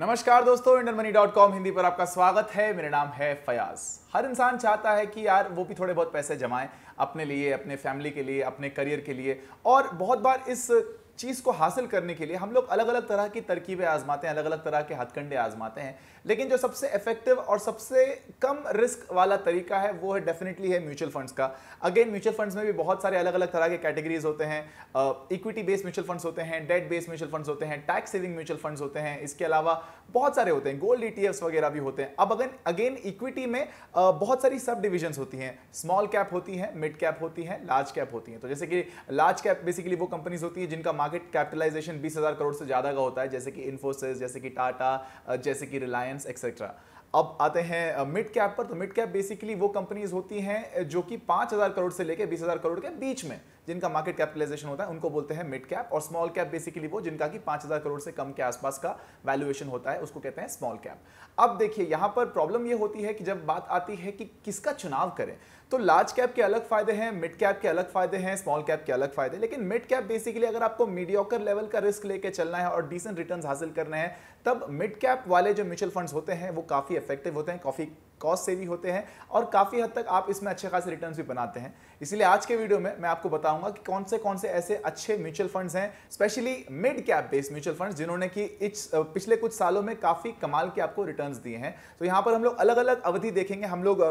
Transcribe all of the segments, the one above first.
नमस्कार दोस्तों Indian money dot com Hindi पर आपका स्वागत है मेरा नाम है फयाज हर इंसान चाहता है कि यार वो भी थोड़े बहुत पैसे जमाएं अपने लिए अपने फैमिली के लिए अपने करियर के लिए और बहुत बार इस चीज़ को हासिल करने के लिए हम लोग अलग अलग तरह की तरकीबें आजमाते हैं अलग अलग तरह के हथकंडे आजमाते हैं लेकिन जो सबसे इफेक्टिव और सबसे कम रिस्क वाला तरीका है वो है डेफिनेटली है म्यूचुअल फंड्स का अगेन म्यूचुअल फंड्स में भी बहुत सारे अलग अलग तरह के कैटेगरीज होते हैं इक्विटी बेस्ड म्यूचुअल फंड्स होते हैं डेट बेस्ड म्यूचुअल फंड्स होते हैं टैक्स सेविंग म्यूचुअल फंड्स होते हैं इसके अलावा बहुत सारे होते हैं गोल्ड ई e वगैरह भी होते हैं अब अगेन अगेन इक्विटी में बहुत सारी सब डिविजन्स होती हैं स्मॉल कैप होती है मिड कैप होती है लार्ज कैप होती है तो जैसे कि लार्ज कैप बेसिकली वो कंपनीज होती है जिनका मार्केट कैपिटलाइजेशन बीस हज़ार करोड़ से ज़्यादा का होता है जैसे कि इन्फोसिस जैसे कि टाटा जैसे कि रिलायंस एक्सेट्रा अब आते हैं मिड कैप पर तो मिड कैप बेसिकली वो कंपनीज होती हैं जो कि 5000 करोड़ से लेकर 20000 करोड़ के बीच में जिनका मार्केट कैपिटलाइजेशन होता है उनको बोलते हैं मिड कैप और स्मॉल कैप बेसिकली वो जिनका कि 5000 करोड़ से कम के आसपास का वैल्यूएशन होता है उसको कहते हैं स्मॉल कैप अब देखिए यहाँ पर प्रॉब्लम ये होती है कि जब बात आती है कि किसका चुनाव करें तो लार्ज कैप के अलग फायदे हैं मिड कैप के अलग फायदे हैं स्मॉल कैप के अलग फायदे लेकिन मिड कैप बेसिकली अगर आपको मीडियोकर लेवल का रिस्क लेके चलना है और डिसेंट रिटर्न हासिल करना है तब मिड कैप वाले जो म्यूचुअल फंड्स होते हैं वो काफ़ी इफेक्टिव होते हैं काफ़ी कॉस्ट सेविंग होते हैं और काफ़ी हद तक आप इसमें अच्छे खासे रिटर्न भी बनाते हैं इसलिए आज के वीडियो में मैं आपको बताऊंगा कि कौन से कौन से ऐसे अच्छे म्यूचुअल फंड्स हैं specially mid cap based mutual funds जिन्होंने कि पिछले कुछ सालों में काफ़ी कमाल के आपको रिटर्न्स दिए हैं तो यहाँ पर हम लोग अलग अलग अवधि देखेंगे हम लोग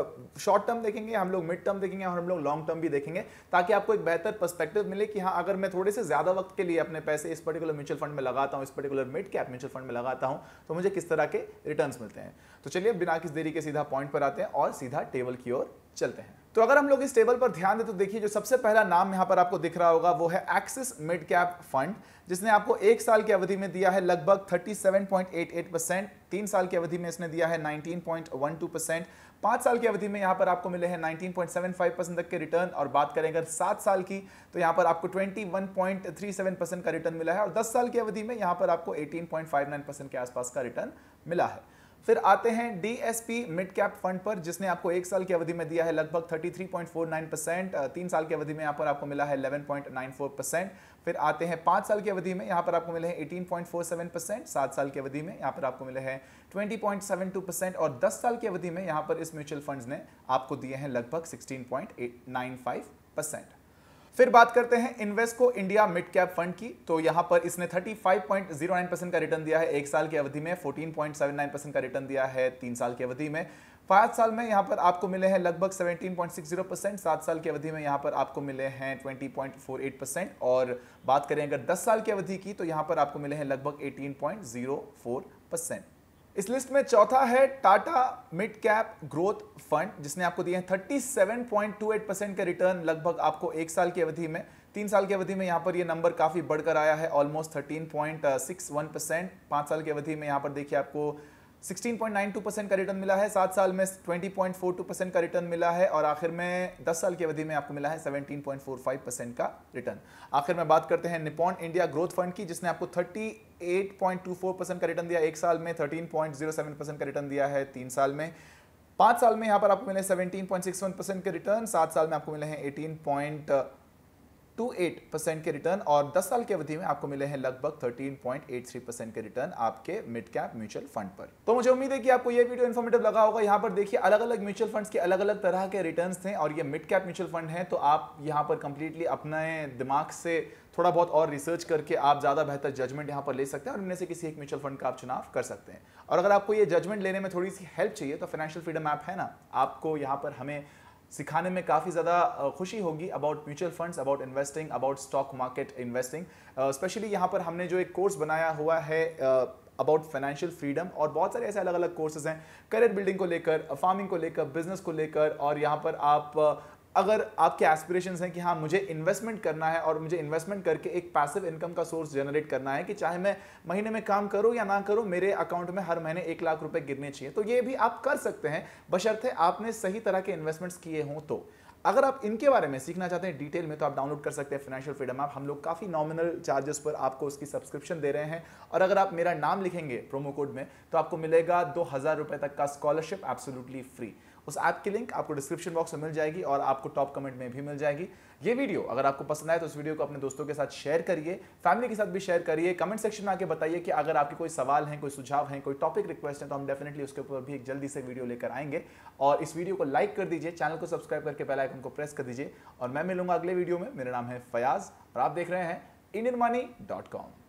शॉर्ट टर्म देखेंगे हम लोग मिड टर्म देखेंगे और हम लोग लॉन्ग टर्म भी देखेंगे ताकि आपको एक बेहतर परस्पेक्टिव मिले कि हाँ अगर मैं थोड़े से ज़्यादा वक्त के लिए अपने पैसे इस पर्टिकुलर म्यूचुअल फंड में लगाता हूँ इस particular mid cap mutual fund में लगाता हूँ तो मुझे किस तरह के रिटर्न मिलते हैं तो चलिए बिना किस देरी के सीधा पॉइंट पॉइंट पर आते हैं और सीधा टेबल की ओर चलते हैं तो अगर हम लोग इस टेबल पर ध्यान दें तो देखिए जो सबसे पहला नाम यहां पर आपको दिख रहा होगा वो है एक्सिस मिड कैप फंड जिसने आपको एक साल की अवधि में दिया है लगभग 37.88 परसेंट तीन साल की अवधि में इसने दिया है 19.12 परसेंट पांच साल की अवधि में यहां पर आपको मिले हैं 19.75 परसेंट तक के रिटर्न और बात करें अगर सात साल की तो यहां पर आपको 21.37 परसेंट का रिटर्न मिला है और दस साल की अवधि में यहां पर आपको 18.59 परसेंट के आसपास का रिटर्न मिला है फिर आते हैं डीएसपी मिड कैप फंड पर जिसने आपको एक साल की अवधि में दिया है लगभग 33.49 परसेंट तीन साल की अवधि में यहाँ पर आपको मिला है 11.94 परसेंट फिर आते हैं पाँच साल की अवधि में यहाँ पर आपको मिले हैं 18.47 परसेंट सात साल की अवधि में यहाँ पर आपको मिले हैं 20.72 परसेंट और दस साल की अवधि में यहाँ पर इस म्यूचुअल फंड ने आपको दिए हैं लगभग सिक्सटीन परसेंट फिर बात करते हैं Invesco India mid cap fund की तो यहां पर इसने 35.09 परसेंट का रिटर्न दिया है एक साल की अवधि में 14.79 परसेंट का रिटर्न दिया है तीन साल की अवधि में पांच साल में यहाँ पर आपको मिले हैं लगभग 17.60 परसेंट सात साल की अवधि में यहाँ पर आपको मिले हैं 20.48 परसेंट और बात करें अगर दस साल की अवधि की तो यहाँ पर आपको मिले हैं लगभग एटीन परसेंट इस लिस्ट में चौथा है Tata mid cap growth fund जिसने आपको दिए हैं 37.28 परसेंट का रिटर्न लगभग आपको एक साल की अवधि में तीन साल की अवधि में यहां पर यह नंबर काफ़ी बढ़कर आया है ऑलमोस्ट 13.61 परसेंट पांच साल की अवधि में यहां पर देखिए आपको 16.92 परसेंट का रिटर्न मिला है सात साल में 20.42 परसेंट का रिटर्न मिला है और आखिर में 10 साल की अवधि में आपको मिला है 17.45 परसेंट का रिटर्न आखिर में बात करते हैं निपॉन इंडिया ग्रोथ फंड की जिसने आपको 38.24 परसेंट का रिटर्न दिया एक साल में 13.07 परसेंट का रिटर्न दिया है तीन साल में पांच साल में यहां पर आपको मिले वन परसेंट के रिटर्न सात साल में आपको मिले हैं एटीन 28 परसेंट के रिटर्न और 10 साल की अवधि में आपको मिले हैं लगभग 13.83 परसेंट के रिटर्न आपके मिड कैप म्यूचुअल फंड पर तो मुझे उम्मीद है कि आपको यह वीडियो इन्फॉर्मेटिव लगा होगा यहाँ पर देखिए अलग अलग म्यूचुअल फंड्स के अलग अलग तरह के रिटर्न्स थे और ये मिड कैप म्यूचुअल फंड है तो आप यहाँ पर कंप्लीटली अपने दिमाग से थोड़ा बहुत और रिसर्च करके आप ज़्यादा बेहतर जजमेंट यहाँ पर ले सकते हैं और इनमें से किसी एक म्यूचुअल फंड का आप चुनाव कर सकते हैं और अगर आपको ये जजमेंट लेने में थोड़ी सी हेल्प चाहिए तो फाइनेंशियल फ्रीडम ऐप है ना आपको यहाँ पर हमें सिखाने में काफ़ी ज़्यादा खुशी होगी about mutual funds about investing about stock market investing specially यहाँ पर हमने जो एक कोर्स बनाया हुआ है अबाउट फाइनेंशियल फ्रीडम और बहुत सारे ऐसे अलग अलग कोर्सेज हैं करियर बिल्डिंग को लेकर फार्मिंग को लेकर बिजनेस को लेकर और यहाँ पर आप अगर आपके एस्पिरेशंस हैं कि हाँ मुझे इन्वेस्टमेंट करना है और मुझे इन्वेस्टमेंट करके एक पैसिव इनकम का सोर्स जनरेट करना है कि चाहे मैं महीने में काम करूँ या ना करूँ मेरे अकाउंट में हर महीने एक लाख रुपए गिरने चाहिए तो ये भी आप कर सकते हैं बशर्ते आपने सही तरह के इन्वेस्टमेंट्स किए हों तो अगर आप इनके बारे में सीखना चाहते हैं डिटेल में तो आप डाउनलोड कर सकते हैं फाइनेंशियल फ्रीडम ऐप हम लोग काफ़ी नॉमिनल चार्जेस पर आपको उसकी सब्सक्रिप्शन दे रहे हैं और अगर आप मेरा नाम लिखेंगे प्रोमो कोड में तो आपको मिलेगा दो हज़ार रुपये तक का स्कॉलरशिप एब्सोल्युटली फ्री उस ऐप की लिंक आपको डिस्क्रिप्शन बॉक्स में मिल जाएगी और आपको टॉप कमेंट में भी मिल जाएगी ये वीडियो अगर आपको पसंद आए तो इस वीडियो को अपने दोस्तों के साथ शेयर करिए फैमिली के साथ भी शेयर करिए कमेंट सेक्शन में आके बताइए कि अगर आपके कोई सवाल हैं कोई सुझाव हैं कोई टॉपिक रिक्वेस्ट है तो हम डेफिनेटली उसके ऊपर भी एक जल्दी से वीडियो लेकर आएंगे और इस वीडियो को लाइक कर दीजिए चैनल को सब्सक्राइब करके बेल आइकन को प्रेस कर दीजिए और मैं मिलूंगा अगले वीडियो में मेरा नाम है फयाज और आप देख रहे हैं डॉट कॉम